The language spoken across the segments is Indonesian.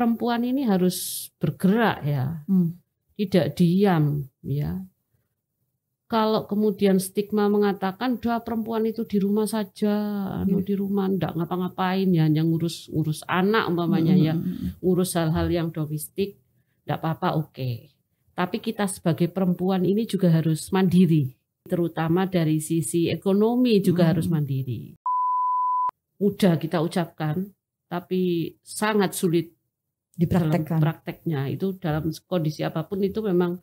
perempuan ini harus bergerak ya, hmm. tidak diam ya. Kalau kemudian stigma mengatakan doa perempuan itu di rumah saja, hmm. anu iya. di rumah ndak ngapa-ngapain ya, hanya ngurus ngurus anak umpamanya hmm. ya, hmm, hmm, hmm. ngurus hal-hal yang domestik, ndak apa-apa oke. Okay. Tapi kita sebagai perempuan ini juga harus mandiri, terutama dari sisi ekonomi juga hmm. harus mandiri. Udah kita ucapkan, tapi sangat sulit dipraktekkan dalam prakteknya itu dalam kondisi apapun itu memang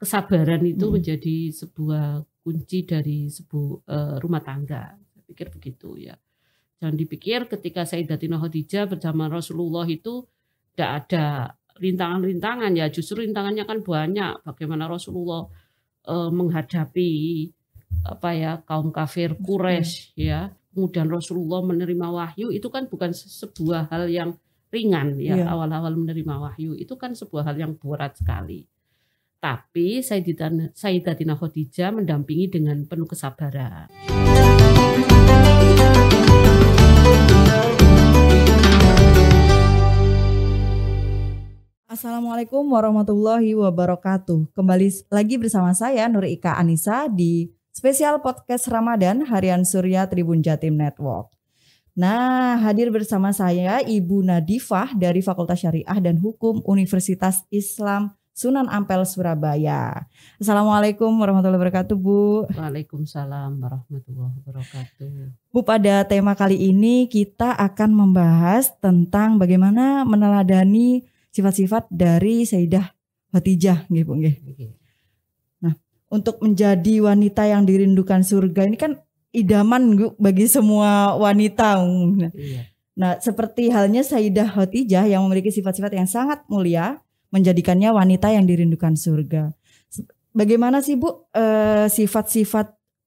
kesabaran itu hmm. menjadi sebuah kunci dari sebuah uh, rumah tangga saya pikir begitu ya jangan dipikir ketika Sayyidatina Khadijah bersama Rasulullah itu tidak ada rintangan-rintangan ya justru rintangannya kan banyak bagaimana Rasulullah uh, menghadapi apa ya kaum kafir Quraisy hmm. ya kemudian Rasulullah menerima wahyu itu kan bukan sebuah hal yang ringan ya iya. awal-awal yeah. menerima wahyu itu kan sebuah hal yang berat sekali. Tapi Sayyidatina, Sayyidatina Khadijah mendampingi dengan penuh kesabaran. Assalamualaikum warahmatullahi wabarakatuh. Kembali lagi bersama saya Nur Ika Anisa di spesial podcast Ramadan Harian Surya Tribun Jatim Network. Nah, hadir bersama saya Ibu Nadifah dari Fakultas Syariah dan Hukum Universitas Islam Sunan Ampel Surabaya. Assalamualaikum warahmatullahi wabarakatuh, Bu. Waalaikumsalam warahmatullahi wabarakatuh. Bu, pada tema kali ini kita akan membahas tentang bagaimana meneladani sifat-sifat dari Sayyidah Khadijah, nggih Bu nggih. Nah, untuk menjadi wanita yang dirindukan surga ini kan idaman bagi semua wanita. Um. Iya. Nah, seperti halnya Sayyidah Khadijah yang memiliki sifat-sifat yang sangat mulia, menjadikannya wanita yang dirindukan surga. Bagaimana sih Bu sifat eh, sifat-sifat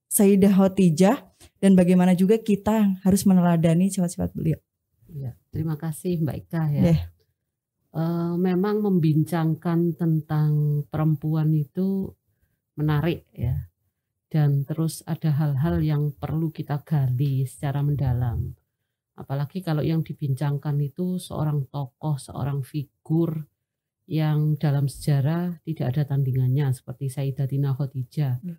Sayyidah Khadijah dan bagaimana juga kita harus meneladani sifat-sifat beliau? Ya, terima kasih Mbak Ika ya. Yeah. Iya. Uh, memang membincangkan tentang perempuan itu menarik ya dan terus ada hal-hal yang perlu kita gali secara mendalam. Apalagi kalau yang dibincangkan itu seorang tokoh, seorang figur yang dalam sejarah tidak ada tandingannya seperti Sayyidatina Khadijah hmm.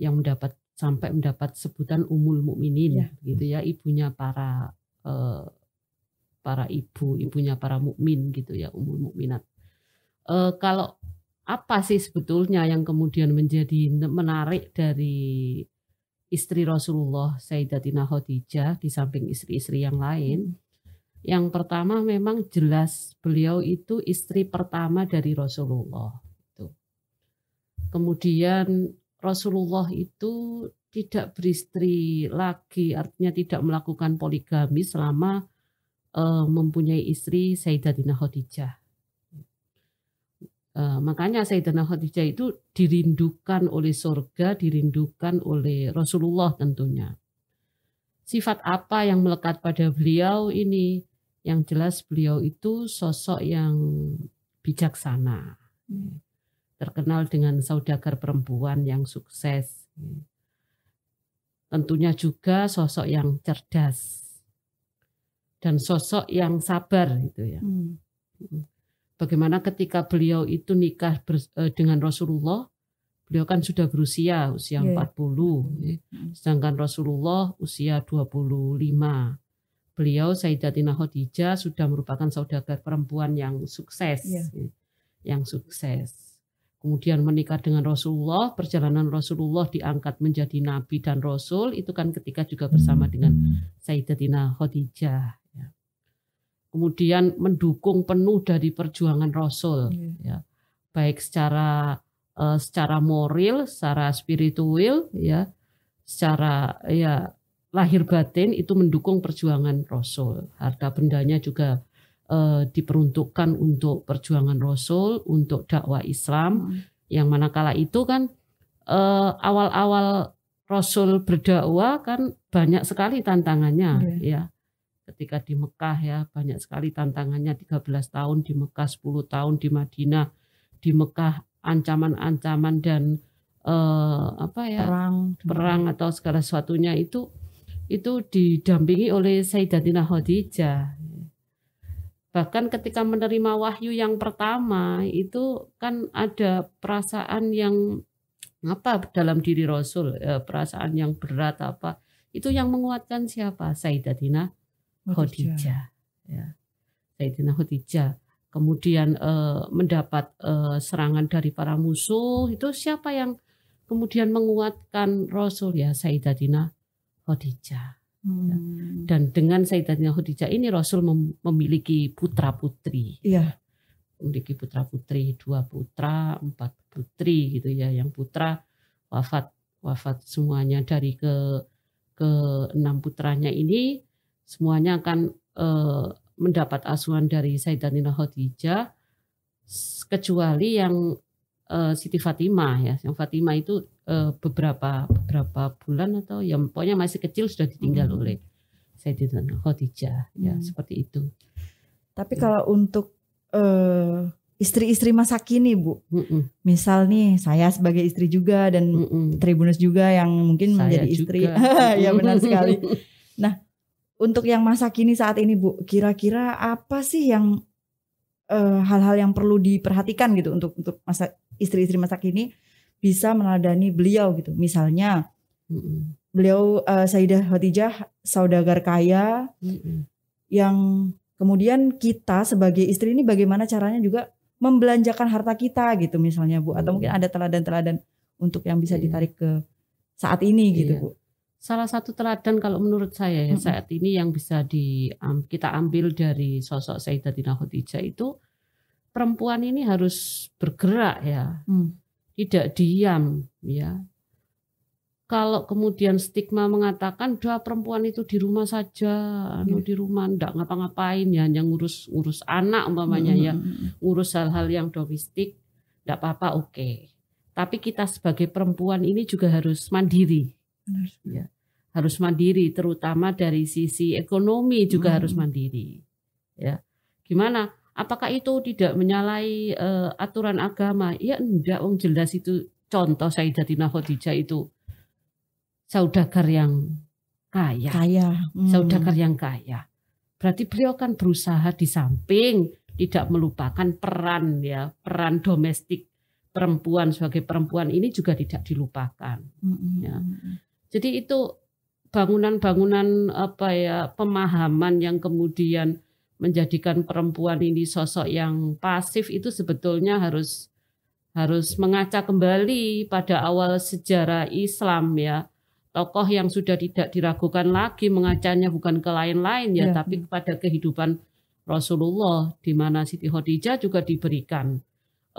yang mendapat sampai mendapat sebutan Umul Mukminin ya. gitu ya, ibunya para eh, para ibu, ibunya para mukmin gitu ya, Umul Mukminat. Uh, kalau apa sih sebetulnya yang kemudian menjadi menarik dari istri Rasulullah Sayyidatina Khadijah di samping istri-istri yang lain. Yang pertama memang jelas beliau itu istri pertama dari Rasulullah. Kemudian Rasulullah itu tidak beristri lagi, artinya tidak melakukan poligami selama eh, mempunyai istri Sayyidatina Khadijah Eh, makanya Sayyidina Khadijah itu dirindukan oleh surga, dirindukan oleh Rasulullah tentunya. Sifat apa yang melekat pada beliau ini? Yang jelas beliau itu sosok yang bijaksana. Terkenal dengan saudagar perempuan yang sukses. Tentunya juga sosok yang cerdas. Dan sosok yang sabar gitu ya. Hmm, hmm bagaimana ketika beliau itu nikah ber, uh, e, dengan Rasulullah, beliau kan sudah berusia usia yeah. 40, ya. sedangkan Rasulullah usia 25. Beliau Sayyidatina Khadijah sudah merupakan saudagar perempuan yang sukses, yeah. yang sukses. Kemudian menikah dengan Rasulullah, perjalanan Rasulullah diangkat menjadi nabi dan rasul itu kan ketika juga bersama dengan hmm. Sayyidatina Khadijah kemudian mendukung penuh dari perjuangan Rasul yeah. ya baik secara uh, secara moral secara spiritual ya secara ya lahir batin itu mendukung perjuangan Rasul harta bendanya juga uh, diperuntukkan untuk perjuangan Rasul untuk dakwah Islam hmm. yang manakala itu kan awal eh, awal-awal Rasul berdakwah kan banyak sekali tantangannya yeah. ya ketika di Mekah ya banyak sekali tantangannya 13 tahun di Mekah 10 tahun di Madinah di Mekah ancaman-ancaman dan eh, apa ya perang perang atau segala sesuatunya itu itu didampingi oleh Sayyidatina Khadijah bahkan ketika menerima wahyu yang pertama itu kan ada perasaan yang apa dalam diri Rasul eh, perasaan yang berat apa itu yang menguatkan siapa Sayyidatina Khadijah. Ya. Sayyidina Khadijah. Kemudian eh, mendapat eh, serangan dari para musuh itu siapa yang kemudian menguatkan Rasul ya Sayyidatina Khadijah. Ya. Hmm. Dan dengan Sayyidatina Khadijah ini Rasul mem memiliki putra putri. Iya. Memiliki putra putri dua putra empat putri gitu ya. Yang putra wafat wafat semuanya dari ke ke enam putranya ini semuanya akan eh, mendapat asuhan dari Sayyidatina Khadijah kecuali yang eh, Siti Fatimah ya. Yang Fatimah itu eh, beberapa beberapa bulan atau yang pokoknya masih kecil sudah ditinggal hmm. oleh Sayyidatina Khadijah ya hmm. seperti itu. Tapi ya. kalau untuk eh istri-istri masa kini bu, mm -mm. misal nih saya sebagai istri juga dan mm -mm. Tribunus juga yang mungkin saya menjadi istri, ya benar sekali. Nah untuk yang masa kini saat ini Bu, kira-kira apa sih yang eh, hal-hal uh, yang perlu diperhatikan gitu untuk untuk masa istri-istri masa kini bisa meneladani beliau gitu. Misalnya mm -hmm. beliau uh, eh, Saidah Khadijah saudagar kaya mm -hmm. yang kemudian kita sebagai istri ini bagaimana caranya juga membelanjakan harta kita gitu misalnya Bu atau mm -hmm. mungkin ada teladan-teladan untuk yang bisa ditarik ke saat ini gitu iya. Bu salah satu teladan kalau menurut saya ya saat ini yang bisa di um, kita ambil dari sosok Sayyidatina Khadijah itu perempuan ini harus bergerak ya. Mm. Tidak diam ya. Kalau kemudian stigma mengatakan dua perempuan itu di rumah saja, anu, iya. di rumah ndak ngapa-ngapain ya, hanya ngurus ngurus anak umpamanya -hmm. ya, ngurus hal-hal yang domestik, ndak apa-apa oke. Okay. Tapi kita sebagai perempuan ini juga harus mandiri. Ya harus mandiri terutama dari sisi ekonomi juga hmm. harus mandiri ya gimana apakah itu tidak menyalahi uh, aturan agama ya enggak om jelas itu contoh Sayyidatina Khadijah itu saudagar yang kaya kaya hmm. saudagar yang kaya berarti beliau kan berusaha di samping tidak melupakan peran ya peran domestik perempuan sebagai perempuan ini juga tidak dilupakan hmm. hmm ya. Hmm, hmm. jadi itu bangunan-bangunan apa ya pemahaman yang kemudian menjadikan perempuan ini sosok yang pasif itu sebetulnya harus harus mengaca kembali pada awal sejarah Islam ya tokoh yang sudah tidak diragukan lagi mengacanya bukan ke lain-lain ya, ya tapi ya. kepada kehidupan Rasulullah di mana Siti Khadijah juga diberikan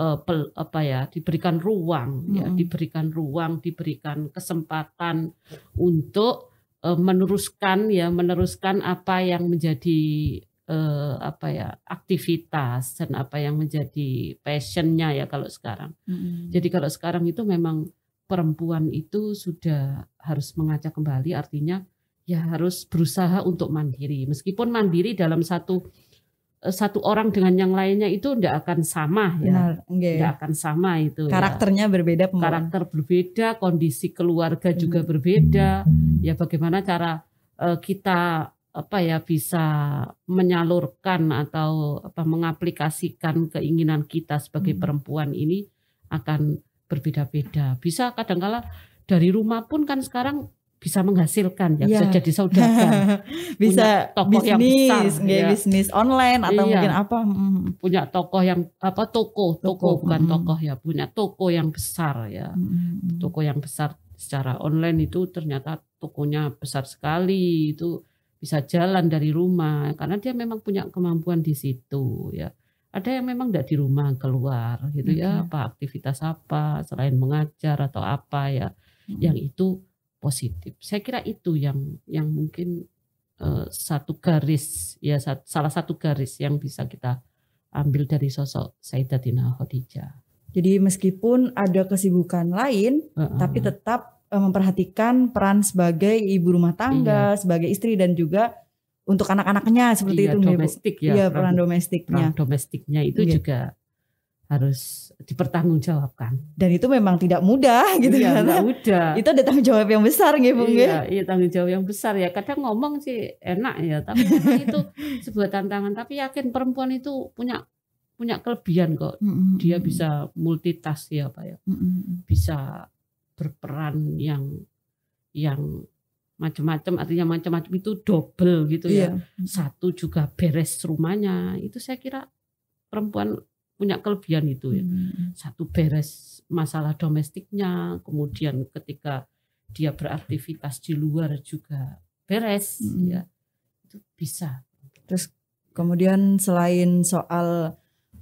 uh, pel, apa ya diberikan ruang -hmm. ya diberikan ruang diberikan kesempatan untuk Eh, meneruskan ya meneruskan apa yang menjadi eh, apa ya aktivitas dan apa yang menjadi passionnya ya kalau sekarang. Mm-hmm. Jadi kalau sekarang itu memang perempuan itu sudah harus mengajak kembali artinya ya harus berusaha untuk mandiri meskipun mandiri dalam satu Eh, satu orang dengan yang lainnya itu tidak akan sama ya, tidak okay. akan sama itu. Ya. Karakternya ya. berbeda, karakter berbeda, kondisi keluarga hmm. juga berbeda. Ya bagaimana cara uh, kita apa ya bisa menyalurkan atau apa mengaplikasikan keinginan kita sebagai hmm. perempuan ini akan berbeda-beda. Bisa kadangkala dari rumah pun kan sekarang bisa menghasilkan ya, ya. bisa jadi saudara bisa tokoh bisnis, yang besar iya. ya. bisnis online atau iya. mungkin apa mm. punya tokoh yang apa toko toko, toko bukan mm. tokoh ya punya toko yang besar ya mm. toko yang besar secara online itu ternyata tokonya besar sekali itu bisa jalan dari rumah karena dia memang punya kemampuan di situ ya ada yang memang tidak di rumah keluar gitu okay. ya apa aktivitas apa selain mengajar atau apa ya hmm. yang itu positif. Saya kira itu yang yang mungkin uh, satu garis ya salah satu garis yang bisa kita ambil dari sosok Sayyidatina Khadijah. Jadi meskipun ada kesibukan lain, uh -uh. tapi tetap eh, memperhatikan peran sebagai ibu rumah tangga, iya. sebagai istri dan juga untuk anak-anaknya seperti iya, itu domestik ya, ya peran, peran domestiknya. Peran domestiknya itu iya. juga harus dipertanggungjawabkan. Dan itu memang tidak mudah gitu ya. Tidak kan. mudah. Itu ada tanggung jawab yang besar nih Bung. Iya, ya? iya tanggung jawab yang besar ya. Kadang ngomong sih enak ya, tapi itu sebuah tantangan. Tapi yakin perempuan itu punya punya kelebihan kok. Mm -hmm. Dia bisa multitask ya Pak ya. Mm -hmm. Bisa berperan yang yang macam-macam artinya macam-macam itu double gitu yeah. ya. Iya. Satu juga beres rumahnya. Itu saya kira perempuan punya kelebihan itu ya. Hmm. Satu beres masalah domestiknya, kemudian ketika dia beraktivitas di luar juga beres hmm. ya. Itu bisa. Terus kemudian selain soal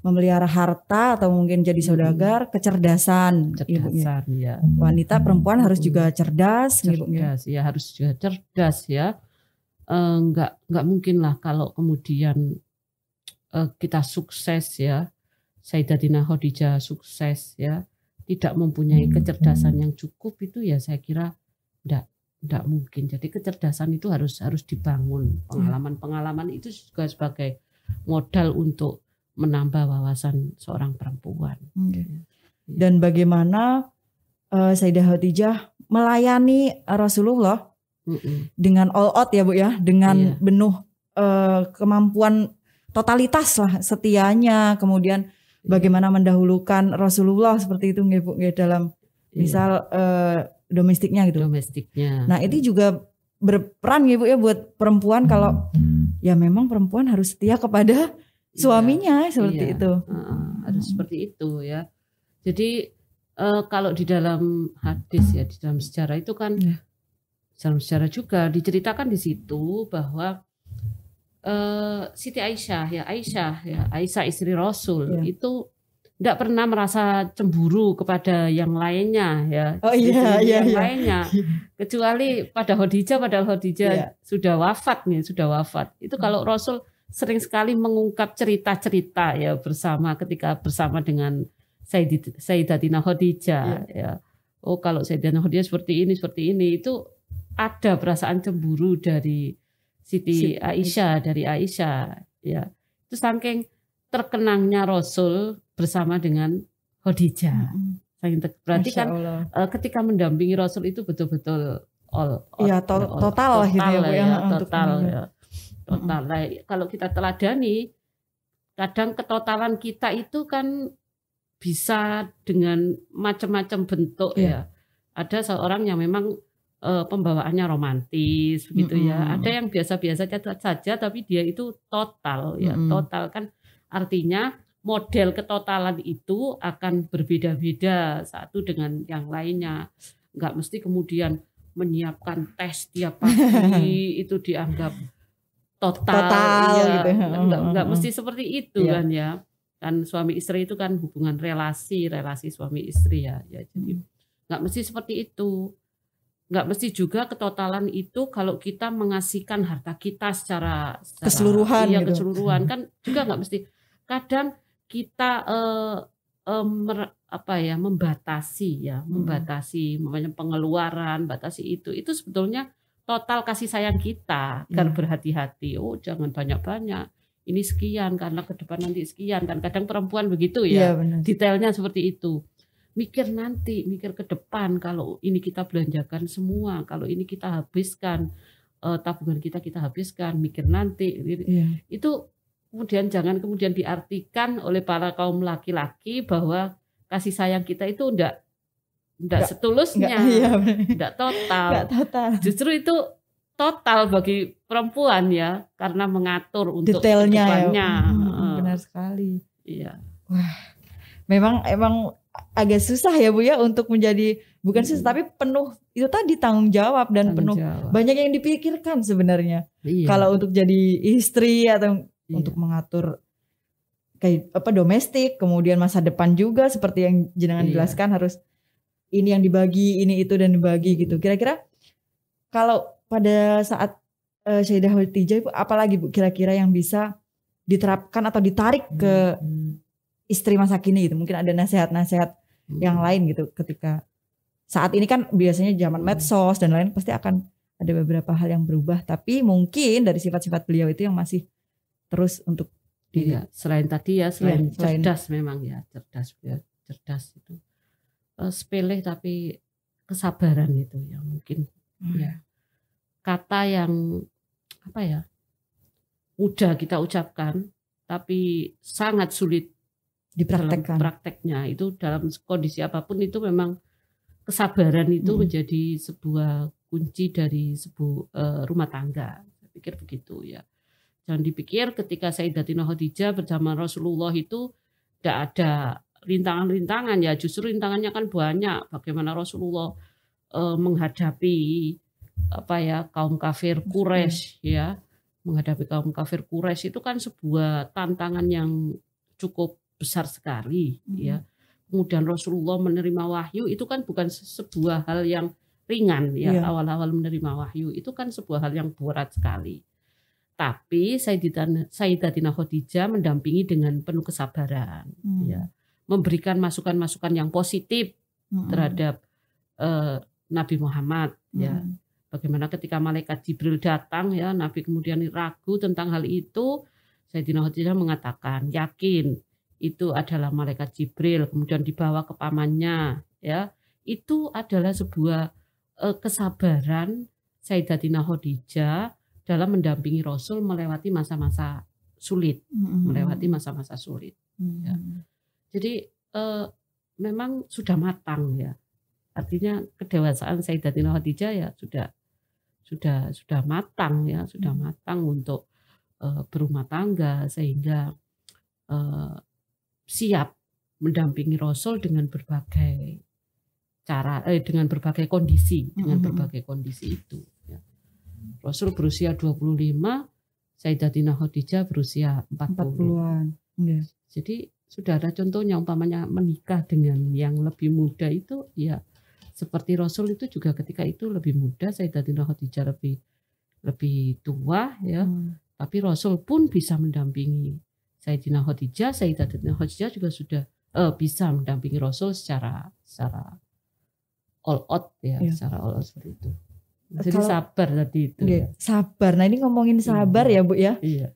memelihara harta atau mungkin jadi hmm. saudagar, hmm. kecerdasan, ya. kecerdasan ya. Wanita perempuan harus juga cerdas, ya. cerdas, ya harus juga cerdas ya. Enggak eh, enggak nggak mungkin lah kalau kemudian eh, kita sukses ya Sayyidatina Khadijah sukses ya tidak mempunyai hmm, kecerdasan hmm. yang cukup itu ya saya kira tidak tidak mungkin jadi kecerdasan itu harus harus dibangun hmm. pengalaman pengalaman itu juga sebagai modal untuk menambah wawasan seorang perempuan ya. Ya. dan bagaimana uh, eh, Sayyidah Khadijah melayani Rasulullah mm -mm. dengan all out ya bu ya dengan iya. benuh uh, eh, kemampuan totalitas lah setianya kemudian Iya. bagaimana mendahulukan Rasulullah seperti itu nggih Bu nggih dalam iya. misal eh, domestiknya gitu. Domestiknya. Nah, itu juga berperan ya Bu ya buat perempuan kalau ya memang perempuan harus setia kepada iya. suaminya eh, seperti iya. itu. Uh, harus hmm. seperti itu ya. Jadi uh, kalau di dalam hadis ya di dalam sejarah itu kan ya. dalam sejarah juga diceritakan di situ bahwa Eh, Siti Aisyah ya Aisyah ya Aisyah istri Rasul ya. itu tidak pernah merasa cemburu kepada yang lainnya ya oh, iya, iya, yang iya. lainnya kecuali pada Khadijah pada Khadijah iya. sudah wafat nih sudah wafat itu kalau hmm. Rasul sering sekali mengungkap cerita-cerita ya bersama ketika bersama dengan Sayyidatina Khadijah iya. ya oh kalau Sayyidatina Khadijah seperti ini seperti ini itu ada perasaan cemburu dari Siti, Aisyah dari Aisyah ya itu saking terkenangnya Rasul bersama dengan Khadijah hmm. saking berarti kan eh, ketika mendampingi Rasul itu betul-betul all, iya, all, gitu ya, to- total, lah ya, ya, ya, ya. total ya total hmm. nah, kalau kita teladani kadang ketotalan kita itu kan bisa dengan macam-macam bentuk yeah. ya ada seorang yang memang uh, pembawaannya romantis begitu mm -hmm. ya. Ada yang biasa-biasa saja tapi dia itu total ya, mm -hmm. total kan artinya model ketotalan itu akan berbeda-beda satu dengan yang lainnya. Enggak mesti kemudian menyiapkan tes tiap pagi itu dianggap total, total ya. gitu. Enggak enggak mesti seperti itu yeah. kan ya. Kan suami istri itu kan hubungan relasi, relasi suami istri ya. Ya jadi enggak mm. mesti seperti itu nggak mesti juga ketotalan itu kalau kita mengasihkan harta kita secara, secara keseluruhan iya gitu. keseluruhan hmm. kan juga nggak mesti kadang kita eh, eh, mer, apa ya membatasi ya hmm. membatasi namanya pengeluaran batasi itu itu sebetulnya total kasih sayang kita agar kan hmm. berhati-hati oh jangan banyak-banyak ini sekian karena ke depan nanti sekian kan kadang perempuan begitu ya, ya detailnya seperti itu mikir nanti, mikir ke depan kalau ini kita belanjakan semua, kalau ini kita habiskan uh, tabungan kita kita habiskan, mikir nanti. Yeah. Itu kemudian jangan kemudian diartikan oleh para kaum laki-laki bahwa kasih sayang kita itu enggak enggak, setulusnya, enggak, iya. total. total. Justru itu total bagi perempuan ya karena mengatur untuk detailnya. Ya. Hmm, benar sekali. Iya. Wah. Memang emang agak susah ya Bu ya untuk menjadi bukan hmm. susah tapi penuh itu tadi tanggung jawab dan tanggung penuh jawab. banyak yang dipikirkan sebenarnya. Iya. Kalau untuk jadi istri atau iya. untuk mengatur kayak apa domestik, kemudian masa depan juga seperti yang jenengan iya. jelaskan harus ini yang dibagi, ini itu dan dibagi hmm. gitu. Kira-kira kalau pada saat uh, eh, Syedah Ibu apalagi Bu kira-kira yang bisa diterapkan atau ditarik ke hmm, hmm istri masa kini gitu mungkin ada nasihat-nasihat hmm. yang lain gitu ketika saat ini kan biasanya zaman hmm. medsos dan lain pasti akan ada beberapa hal yang berubah tapi mungkin dari sifat-sifat beliau itu yang masih terus untuk di iya, selain tadi ya iya, selain, selain cerdas memang ya cerdas ya cerdas itu uh, sepele tapi kesabaran itu yang mungkin hmm. ya kata yang apa ya mudah kita ucapkan tapi sangat sulit dipraktekkan. Dalam prakteknya itu dalam kondisi apapun itu memang kesabaran itu hmm. menjadi sebuah kunci dari sebuah uh, rumah tangga. Saya pikir begitu ya. Jangan dipikir ketika Sayyidatina Khadijah bersama Rasulullah itu tidak ada rintangan-rintangan ya. Justru rintangannya kan banyak. Bagaimana Rasulullah uh, menghadapi apa ya kaum kafir Quraisy hmm. ya menghadapi kaum kafir Quraisy itu kan sebuah tantangan yang cukup besar sekali hmm. ya kemudian Rasulullah menerima wahyu itu kan bukan sebuah hal yang ringan ya awal iya. awal-awal menerima wahyu itu kan sebuah hal yang berat sekali tapi Sayyidatina, Sayyidatina Khadijah mendampingi dengan penuh kesabaran hmm. ya memberikan masukan-masukan yang positif hmm. terhadap uh, Nabi Muhammad hmm. ya bagaimana ketika malaikat Jibril datang ya Nabi kemudian ragu tentang hal itu Sayyidina Khadijah mengatakan yakin itu adalah malaikat Jibril, kemudian dibawa ke pamannya, ya. Itu adalah sebuah eh, kesabaran Sayyidatina Khadijah dalam mendampingi Rasul melewati masa-masa sulit, mm-hmm. melewati masa-masa sulit. Ya. Mm-hmm. Ya. Jadi eh, memang sudah matang ya. Artinya kedewasaan Sayyidatina Khadijah ya sudah sudah sudah matang ya, sudah mm-hmm. matang untuk uh, berumah tangga sehingga uh, siap mendampingi Rasul dengan berbagai cara eh, dengan berbagai kondisi dengan mhm. berbagai kondisi itu ya. Rasul berusia 25 Sayyidatina Khadijah berusia 40 40-an iya. jadi sudah ada contohnya umpamanya menikah dengan yang lebih muda itu ya seperti Rasul itu juga ketika itu lebih muda Sayyidatina Khadijah lebih lebih tua ya hmm. tapi Rasul pun bisa mendampingi Sayyidina Khadijah, Sayyidatina Khadijah juga sudah uh, bisa mendampingi Rasul secara secara all out ya, ya. secara all out seperti itu. Jadi Kalau, sabar tadi itu. Iya, ya. Sabar. Nah ini ngomongin iya. sabar iya. ya bu ya. Iya.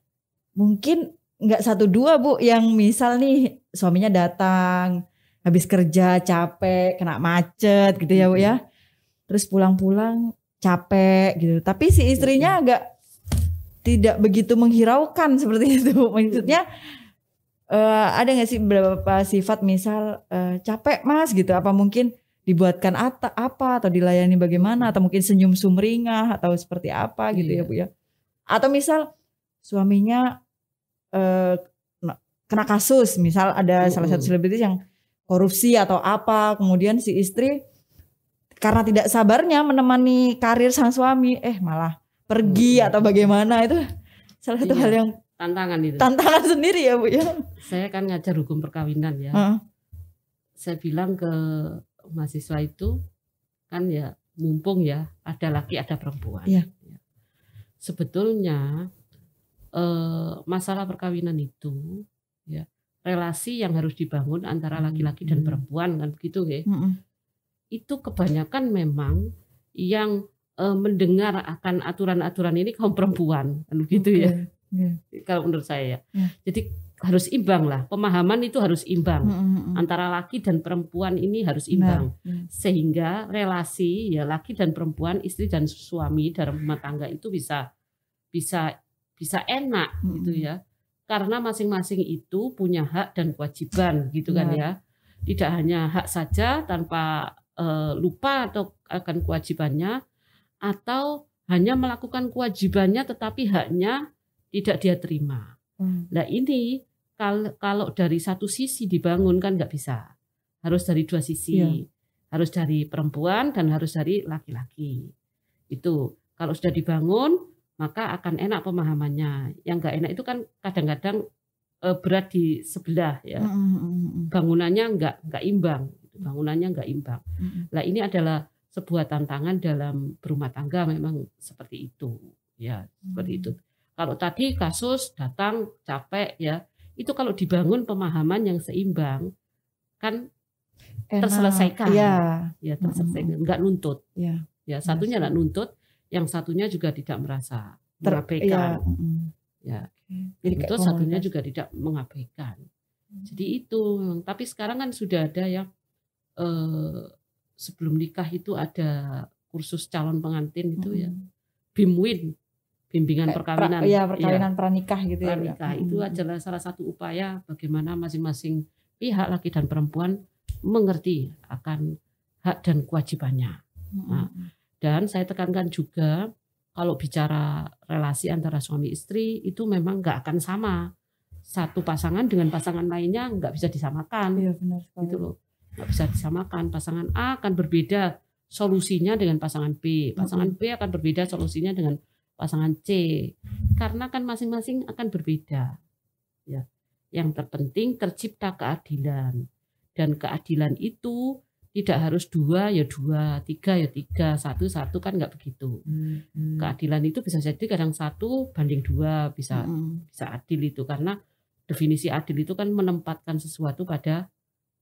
Mungkin nggak satu dua bu yang misal nih suaminya datang habis kerja capek kena macet gitu ya bu ya. Iya. Terus pulang-pulang capek gitu. Tapi si istrinya agak tidak begitu menghiraukan seperti itu maksudnya uh, ada nggak sih beberapa sifat misal uh, capek mas gitu apa mungkin dibuatkan atap apa atau dilayani bagaimana atau mungkin senyum sumringah atau seperti apa gitu ya, iya. ya bu ya atau misal suaminya uh, kena kasus misal ada uh. salah satu selebritis yang korupsi atau apa kemudian si istri karena tidak sabarnya menemani karir sang suami eh malah pergi iya. atau bagaimana itu salah satu iya, hal yang tantangan itu. Tantangan sendiri ya, Bu ya. Saya kan ngajar hukum perkawinan ya. Uh. Saya bilang ke mahasiswa itu kan ya mumpung ya ada laki ada perempuan. Iya. ya. Sebetulnya eh, masalah perkawinan itu ya relasi yang harus dibangun antara laki-laki dan hmm. perempuan kan begitu ya. Mm Itu kebanyakan memang yang uh, mendengar akan aturan-aturan ini kaum perempuan kan gitu okay. ya yeah. Iya. kalau menurut saya yeah. Iya. jadi harus imbang lah pemahaman itu harus imbang mm -hmm. antara laki dan perempuan ini harus imbang nah, yeah. sehingga relasi ya laki dan perempuan istri dan suami dalam rumah tangga itu bisa bisa bisa enak mm -hmm. gitu ya karena masing-masing itu punya hak dan kewajiban gitu kan iya. ya tidak hanya hak saja tanpa uh, lupa atau akan kewajibannya atau hanya melakukan kewajibannya tetapi haknya tidak dia terima. Hmm. Nah ini kalau, dari satu sisi dibangun kan nggak bisa, harus dari dua sisi, ya. harus dari perempuan dan harus dari laki-laki. Itu kalau sudah dibangun maka akan enak pemahamannya. Yang nggak enak itu kan kadang-kadang e, berat di sebelah ya, hmm, hmm, hmm, bangunannya nggak nggak imbang, bangunannya nggak imbang. Hmm. Nah ini adalah sebuah tantangan dalam berumah tangga memang seperti itu ya hmm. seperti itu kalau tadi kasus datang capek ya itu kalau dibangun pemahaman yang seimbang kan Enak. terselesaikan ya, ya terselesaikan hmm. nggak nuntut ya, ya satunya iya nggak nuntut yang satunya juga tidak merasa Ter, iya, ya, hmm. ya. Jadi itu satunya juga tidak mengabaikan hmm. jadi itu tapi sekarang kan sudah ada yang eh, sebelum nikah itu ada kursus calon pengantin itu hmm. ya bimwin bimbingan perkawinan. Pra, ya, iya. perkawinan ya. pranikah gitu ya, pranikah. ya. Pranikah itu adalah salah satu upaya bagaimana masing-masing pihak laki dan perempuan mengerti akan hak dan kewajibannya. Hmm. Nah, dan saya tekankan juga kalau bicara relasi antara suami istri itu memang nggak akan sama satu pasangan dengan pasangan lainnya nggak bisa disamakan. ya, benar Gitu loh nggak bisa disamakan pasangan A akan berbeda solusinya dengan pasangan B pasangan B akan berbeda solusinya dengan pasangan C karena kan masing-masing akan berbeda ya yang terpenting tercipta keadilan dan keadilan itu tidak harus dua ya dua tiga ya tiga satu satu kan nggak begitu hmm, hmm. keadilan itu bisa jadi kadang satu banding dua bisa hmm. bisa adil itu karena definisi adil itu kan menempatkan sesuatu pada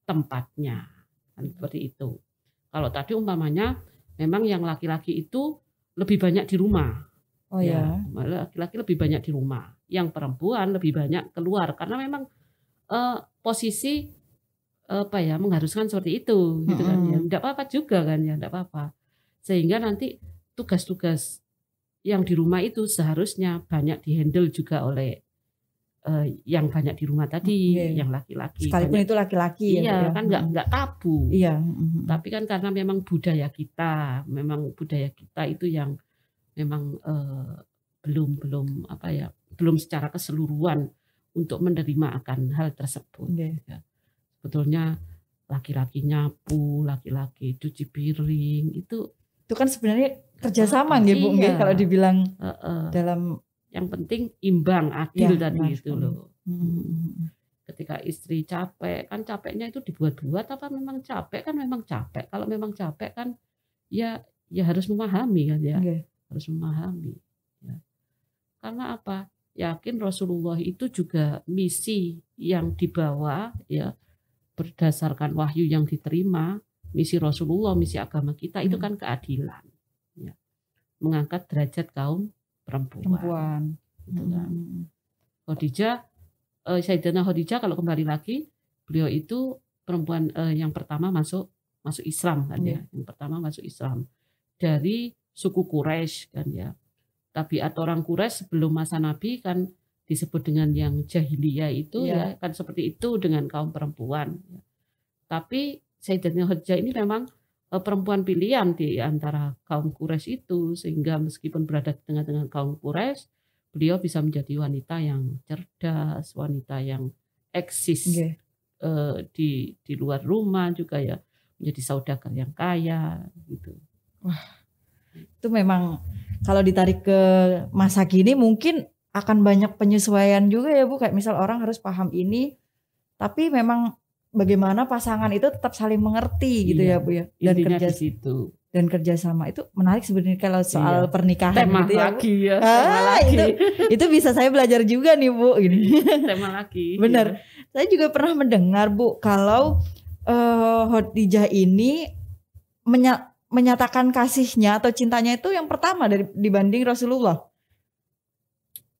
tempatnya. Kan seperti itu. Kalau tadi umpamanya memang yang laki-laki itu lebih banyak di rumah. Oh ya. ya laki-laki lebih banyak di rumah. Yang perempuan lebih banyak keluar karena memang uh, posisi apa ya mengharuskan seperti itu gitu kan ya. tidak apa-apa juga kan ya, tidak apa-apa. Sehingga nanti tugas-tugas yang di rumah itu seharusnya banyak dihandle juga oleh uh, yang iya. banyak di rumah tadi, okay. Iya, iya. yang laki-laki. Sekalipun banyak, itu laki-laki gitu iya, ya. kan nggak hmm. nggak tabu. Iya. Hmm, hmm, Tapi kan karena memang budaya kita, memang budaya kita itu yang memang uh, belum belum apa ya, belum secara keseluruhan untuk menerima akan hal tersebut. Okay. Gitu ya. Sebetulnya laki-laki nyapu, laki-laki cuci piring itu itu kan sebenarnya kerjasama nggih Bu iya. kalau dibilang uh, uh. dalam yang penting imbang adil ya, tadi ya, itu loh hmm. ketika istri capek kan capeknya itu dibuat-buat apa memang capek kan memang capek kalau memang capek kan ya ya harus memahami kan ya okay. Iya. harus memahami ya. karena apa yakin Rasulullah itu juga misi yang dibawa ya berdasarkan wahyu yang diterima misi Rasulullah misi agama kita hmm. itu kan keadilan ya. mengangkat derajat kaum perempuan. perempuan. Gitu kan. Hmm. Khadijah, eh, Sayyidina Khadijah kalau kembali lagi, beliau itu perempuan uh, yang pertama masuk masuk Islam kan ya, iya. yang pertama masuk Islam dari suku Quraisy kan ya. Tapi atau orang Quraisy sebelum masa Nabi kan disebut dengan yang jahiliyah itu yeah. ya kan seperti itu dengan kaum perempuan. Ya. Tapi Sayyidina Khadijah ini memang Eh, perempuan pilihan di antara kaum Kures itu sehingga meskipun berada di tengah-tengah kaum Kures beliau bisa menjadi wanita yang cerdas wanita yang eksis okay. uh, eh, di di luar rumah juga ya menjadi saudagar yang kaya gitu wah itu memang kalau ditarik ke masa kini mungkin akan banyak penyesuaian juga ya bu kayak misal orang harus paham ini tapi memang bagaimana pasangan itu tetap saling mengerti gitu iya, ya Bu ya dan kerja situ dan kerjasama itu menarik sebenarnya kalau soal iya. pernikahan tema gitu ya, ya ah, laki itu, itu bisa saya belajar juga nih Bu ini gitu. iya, tema laki iya. benar iya. saya juga pernah mendengar Bu kalau uh, eh, Hotija ini menya menyatakan kasihnya atau cintanya itu yang pertama dari dibanding Rasulullah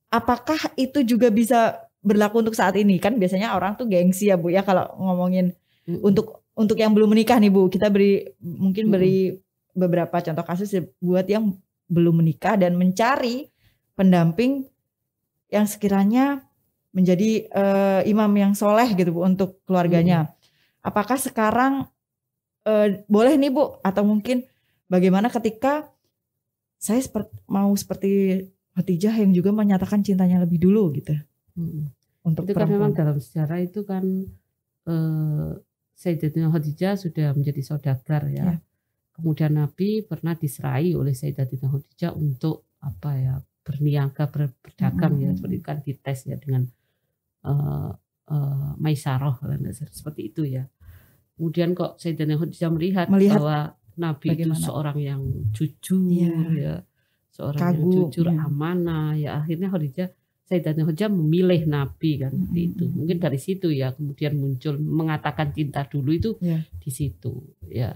apakah itu juga bisa berlaku untuk saat ini kan biasanya orang tuh gengsi ya Bu ya kalau ngomongin hmm. untuk untuk yang belum menikah nih Bu, kita beri mungkin beri beberapa contoh kasus ya, buat yang belum menikah dan mencari pendamping yang sekiranya menjadi uh, imam yang soleh gitu Bu untuk keluarganya. Hmm. Apakah sekarang uh, boleh nih Bu atau mungkin bagaimana ketika saya seperti, mau seperti Hatijah yang juga menyatakan cintanya lebih dulu gitu. Hmm untuk itu perempuan. kan memang dalam sejarah itu kan eh, Sayyidatina Khadijah sudah menjadi saudagar ya. ya. Kemudian Nabi pernah diserai oleh Sayyidatina Khadijah untuk apa ya berniaga ber, berdagang ya, hmm. ya seperti kan dites ya dengan uh, uh, Maisaroh seperti itu ya. Kemudian kok Sayyidatina Khadijah melihat, melihat bahwa Nabi bagaimana? itu seorang yang jujur ya, ya seorang Kagum, yang jujur ya. amanah ya akhirnya Khadijah Sayyidatina Khadijah memilih Nabi kan mm -hmm. itu. Mungkin dari situ ya kemudian muncul mengatakan cinta dulu itu yeah. di situ ya.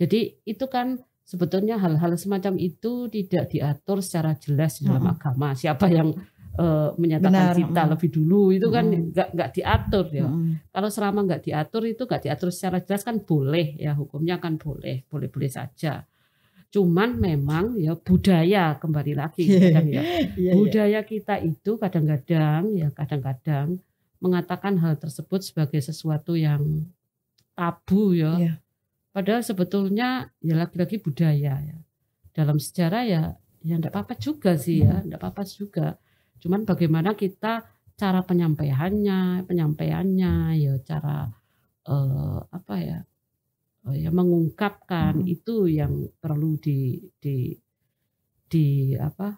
Jadi itu kan sebetulnya hal-hal semacam itu tidak diatur secara jelas dalam mm -hmm. agama. Siapa yang uh, menyatakan Benar, cinta lebih dulu itu kan nggak mm. nggak diatur ya. Mm. Kalau selama nggak diatur itu nggak diatur secara jelas kan boleh ya hukumnya kan boleh boleh boleh saja. Cuman memang ya budaya kembali lagi kadang ya. ya. Iya, iya. budaya kita itu kadang-kadang ya kadang-kadang mengatakan hal tersebut sebagai sesuatu yang tabu ya. Iya. Padahal sebetulnya ya lagi-lagi budaya ya. Dalam sejarah ya ya enggak apa-apa juga sih ya, enggak hmm. apa-apa juga. Cuman bagaimana kita cara penyampaiannya, penyampaiannya ya cara eh, apa ya? Oh ya mengungkapkan hmm. itu yang perlu di di di apa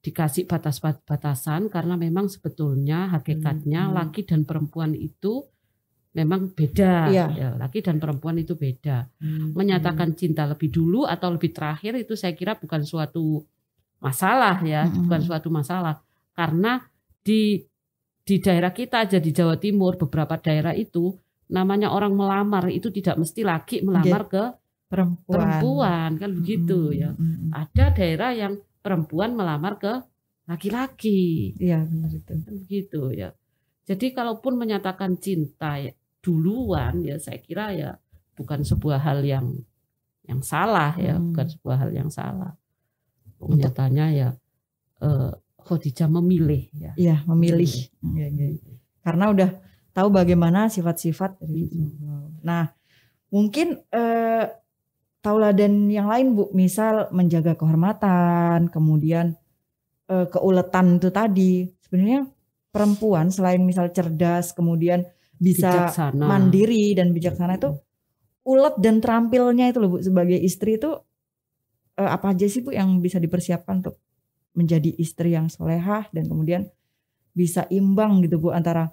dikasih batas-batasan karena memang sebetulnya hakikatnya hmm, hmm. laki dan perempuan itu memang beda ya. Ya, laki dan perempuan itu beda hmm. menyatakan hmm. cinta lebih dulu atau lebih terakhir itu saya kira bukan suatu masalah ya hmm. hmm. bukan suatu masalah karena di di daerah kita aja di Jawa Timur beberapa daerah itu namanya orang melamar itu tidak mesti laki melamar ke perempuan, perempuan kan begitu hmm, ya. Hmm, hmm. Ada daerah yang perempuan melamar ke laki-laki. Iya benar itu. Kan begitu ya. Jadi kalaupun menyatakan cinta ya, duluan ya saya kira ya bukan sebuah hal yang yang salah ya, hmm. bukan sebuah hal yang salah. Nyatanya ya eh, Khadijah memilih ya. Iya, memilih. Ya, ya. Karena udah tahu bagaimana sifat-sifat dari gitu. itu. Nah, mungkin eh, tauladan yang lain Bu, misal menjaga kehormatan, kemudian eh, keuletan itu tadi. Sebenarnya perempuan selain misal cerdas, kemudian bisa bijaksana. mandiri dan bijaksana itu gitu. ulet dan terampilnya itu loh Bu sebagai istri itu eh, apa aja sih Bu yang bisa dipersiapkan untuk menjadi istri yang solehah dan kemudian bisa imbang gitu Bu antara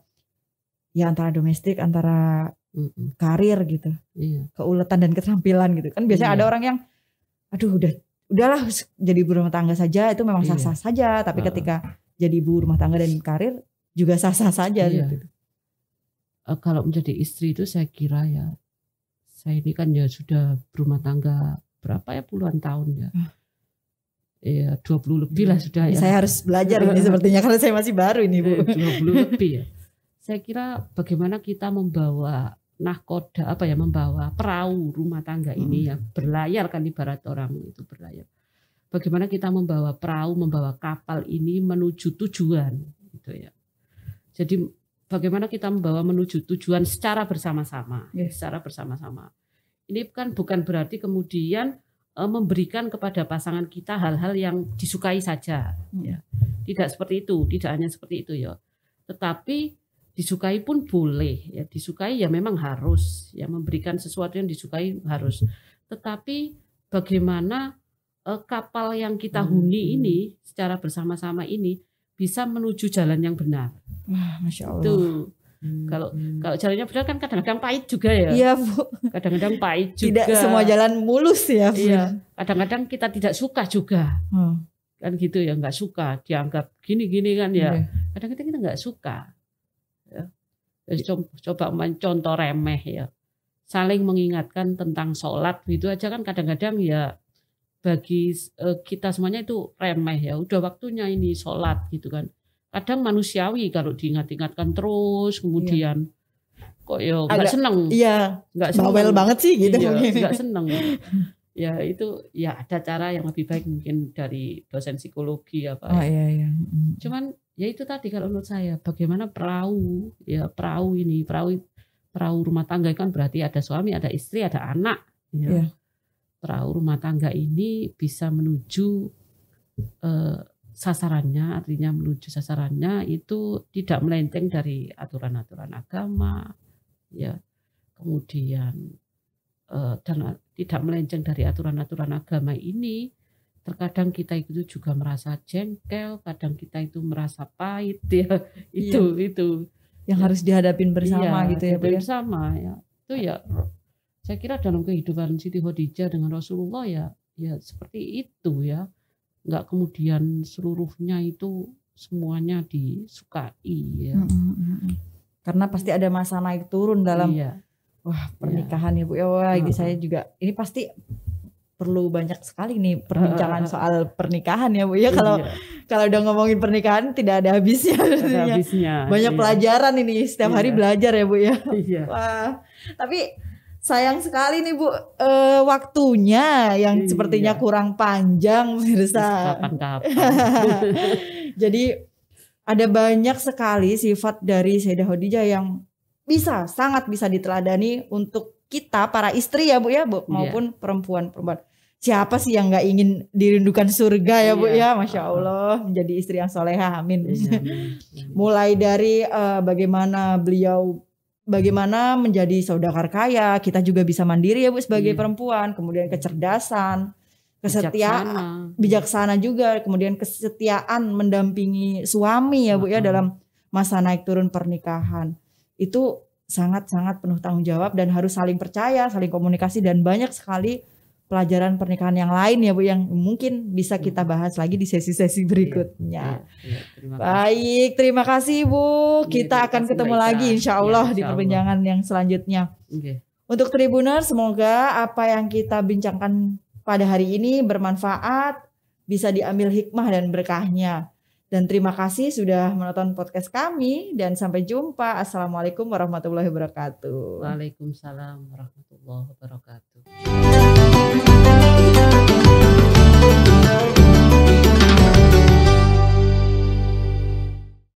ya antara domestik antara mm karir gitu iya. keuletan dan keterampilan gitu kan biasanya iya. ada orang yang aduh udah udahlah jadi ibu rumah tangga saja itu memang iya. sah-sah saja tapi uh. ketika jadi ibu rumah tangga dan karir juga sah-sah saja iya. gitu uh, kalau menjadi istri itu saya kira ya saya ini kan ya sudah berumah tangga berapa ya puluhan tahun ya uh. dua puluh lebih lah hmm. sudah ya, ya. Saya harus belajar ini sepertinya karena saya masih baru ini Bu. Eh, puluh lebih ya saya kira bagaimana kita membawa nahkoda apa ya membawa perahu rumah tangga ini hmm. ya berlayar kan ibarat orang itu berlayar. Bagaimana kita membawa perahu, membawa kapal ini menuju tujuan gitu ya. Jadi bagaimana kita membawa menuju tujuan secara bersama-sama, yes. Iya. secara bersama-sama. Ini kan bukan berarti kemudian eh, memberikan kepada pasangan kita hal-hal yang disukai saja. Hmm. Ya. Tidak seperti itu, tidak hanya seperti itu ya. Tetapi disukai pun boleh ya disukai ya memang harus ya memberikan sesuatu yang disukai harus tetapi bagaimana eh, kapal yang kita hmm. huni ini secara bersama-sama ini bisa menuju jalan yang benar wah masya allah itu Hmm. Kalau kalau jalannya benar kan kadang-kadang pahit juga ya. Iya bu. Kadang-kadang pahit juga. Tidak semua jalan mulus ya. Bu. Iya. Ya. Kadang-kadang kita tidak suka juga. Hmm. Kan gitu ya nggak suka dianggap gini-gini kan ya. Iya. Kadang-kadang kita nggak suka coba mencontoh remeh ya saling mengingatkan tentang sholat gitu aja kan kadang-kadang ya bagi e, kita semuanya itu remeh ya udah waktunya ini sholat gitu kan kadang manusiawi kalau diingat-ingatkan terus iya. kemudian ya. kok ya nggak seneng iya nggak bawel banget sih gitu iya, nggak seneng ya itu ya ada cara yang lebih baik mungkin dari dosen psikologi apa ya. oh, ya. iya, iya. cuman ya itu tadi kalau menurut saya bagaimana perahu ya perahu ini perahu perahu rumah tangga kan berarti ada suami ada istri ada anak ya. Yeah. perahu rumah tangga ini bisa menuju eh, sasarannya artinya menuju sasarannya itu tidak melenceng dari aturan-aturan agama ya kemudian eh, dan tidak melenceng dari aturan-aturan agama ini terkadang kita itu juga merasa jengkel, kadang kita itu merasa pahit ya. Itu iya. itu yang ya. harus dihadapin bersama iya, gitu ya, ya, bersama ya. Itu ya saya kira dalam kehidupan Siti Khadijah dengan Rasulullah ya ya seperti itu ya. Enggak kemudian seluruhnya itu semuanya disukai ya. Mm -hmm. Karena pasti ada masa naik turun dalam iya. wah iya. pernikahan iya. bu ya wah ini saya juga ini pasti perlu banyak sekali nih perbincangan uh, soal pernikahan ya Bu ya kalau iya. kalau udah ngomongin pernikahan tidak ada habisnya ada habisnya banyak iya. pelajaran ini setiap iya. hari belajar ya Bu ya iya. wah tapi sayang sekali nih Bu eh, waktunya yang iya. sepertinya kurang panjang pemirsa jadi ada banyak sekali sifat dari Sayyidah Khadijah yang bisa sangat bisa diteladani untuk kita para istri ya Bu ya Bu, iya. maupun perempuan-perempuan. Yeah siapa sih yang nggak ingin dirindukan surga ya Bu iya. ya Masya Allah menjadi istri yang soleha amin mulai dari uh, bagaimana beliau bagaimana menjadi saudagar kaya kita juga bisa mandiri ya Bu sebagai iya. perempuan kemudian kecerdasan kesetiaan bijaksana. bijaksana juga kemudian kesetiaan mendampingi suami ya Bu ya dalam masa naik turun pernikahan itu sangat-sangat penuh tanggung jawab dan harus saling percaya saling komunikasi dan banyak sekali pelajaran pernikahan yang lain ya Bu yang mungkin bisa iya. kita bahas lagi di sesi-sesi iya, berikutnya. ya, ya, terima Baik, terima kasih Bu. Iya, kita akan ketemu lagi insya Allah, insya di perbincangan yang selanjutnya. Okay. Untuk Tribuner semoga apa yang kita bincangkan pada hari ini bermanfaat, bisa diambil hikmah dan berkahnya. Dan terima kasih sudah menonton podcast kami dan sampai jumpa. Assalamualaikum warahmatullahi wabarakatuh. Waalaikumsalam warahmatullahi wabarakatuh. Thank you.